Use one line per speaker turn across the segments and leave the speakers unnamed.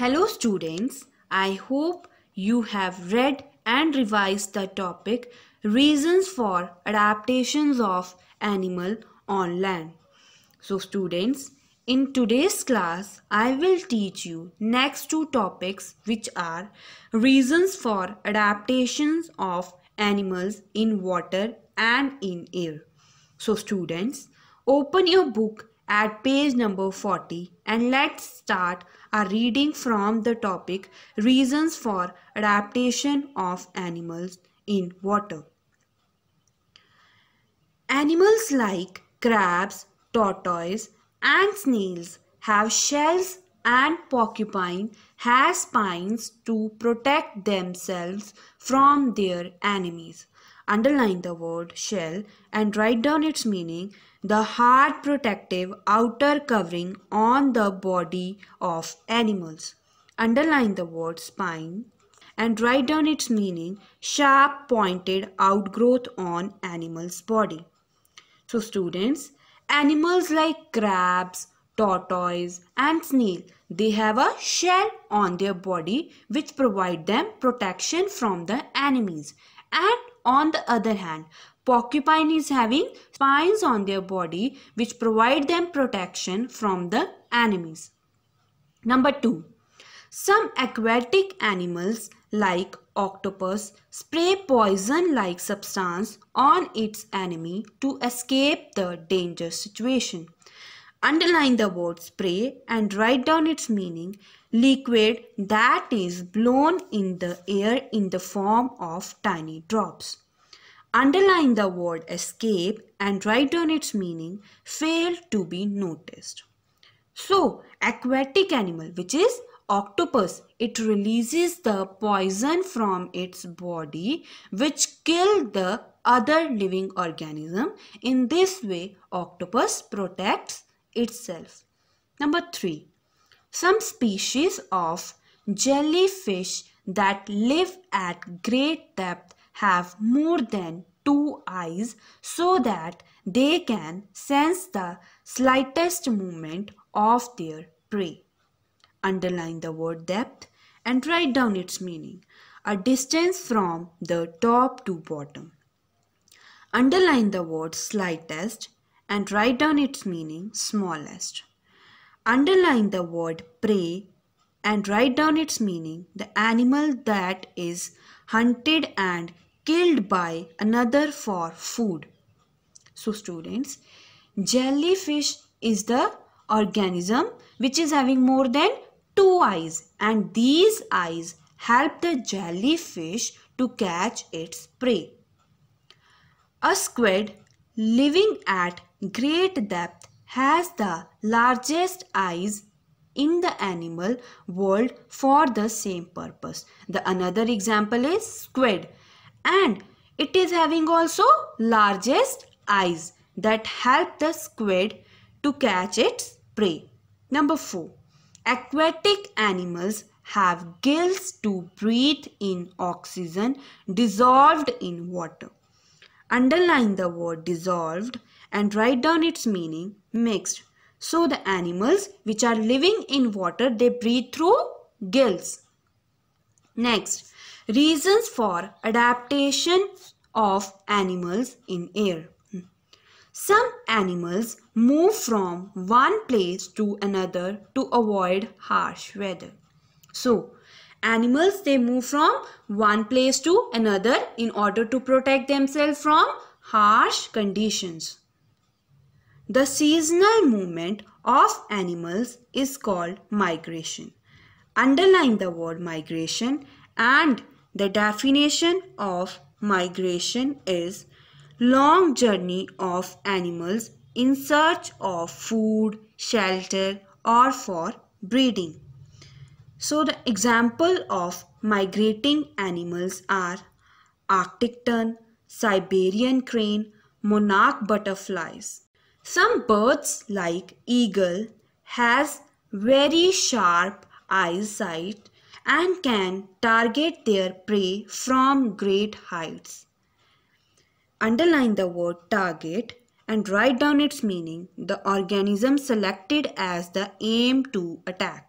Hello students, I hope you have read and revised the topic Reasons for Adaptations of Animal on Land. So students, in today's class, I will teach you next two topics which are Reasons for Adaptations of Animals in Water and in Air. So students, open your book at page number 40 and let's start our reading from the topic reasons for adaptation of animals in water. Animals like crabs, tortoise and snails have shells and porcupine has spines to protect themselves from their enemies. Underline the word shell and write down its meaning the hard protective outer covering on the body of animals. Underline the word spine and write down its meaning sharp pointed outgrowth on animal's body. So students, animals like crabs, tortoise and snail, they have a shell on their body which provide them protection from the enemies. And on the other hand, Porcupine is having spines on their body which provide them protection from the enemies. Number 2. Some aquatic animals like octopus spray poison-like substance on its enemy to escape the danger situation. Underline the word spray and write down its meaning. Liquid that is blown in the air in the form of tiny drops underline the word escape and write down its meaning failed to be noticed. So, aquatic animal which is octopus it releases the poison from its body which kill the other living organism in this way octopus protects itself number 3 some species of jellyfish that live at great depth have more than two eyes so that they can sense the slightest movement of their prey. Underline the word depth and write down its meaning. A distance from the top to bottom. Underline the word slightest and write down its meaning smallest. Underline the word prey and write down its meaning the animal that is hunted and killed by another for food. So students, jellyfish is the organism which is having more than two eyes and these eyes help the jellyfish to catch its prey. A squid living at great depth has the largest eyes in the animal world for the same purpose. The another example is squid and it is having also largest eyes that help the squid to catch its prey. Number 4. Aquatic animals have gills to breathe in oxygen dissolved in water. Underline the word dissolved and write down its meaning mixed. So the animals which are living in water they breathe through gills. Next, Reasons for adaptation of animals in air. Some animals move from one place to another to avoid harsh weather. So, animals they move from one place to another in order to protect themselves from harsh conditions. The seasonal movement of animals is called migration. Underline the word migration and the definition of migration is long journey of animals in search of food, shelter or for breeding. So the example of migrating animals are Arctic tern, Siberian crane, monarch butterflies. Some birds like eagle has very sharp eyesight and can target their prey from great heights. Underline the word target and write down its meaning, the organism selected as the aim to attack.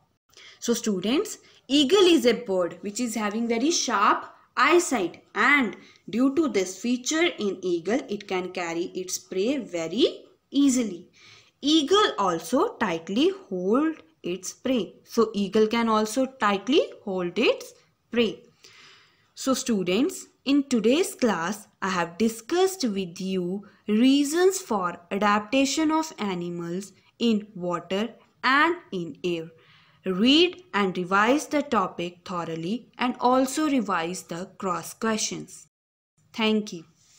So students, eagle is a bird which is having very sharp eyesight and due to this feature in eagle, it can carry its prey very easily. Eagle also tightly hold its prey. So eagle can also tightly hold its prey. So students, in today's class, I have discussed with you reasons for adaptation of animals in water and in air. Read and revise the topic thoroughly and also revise the cross questions. Thank you.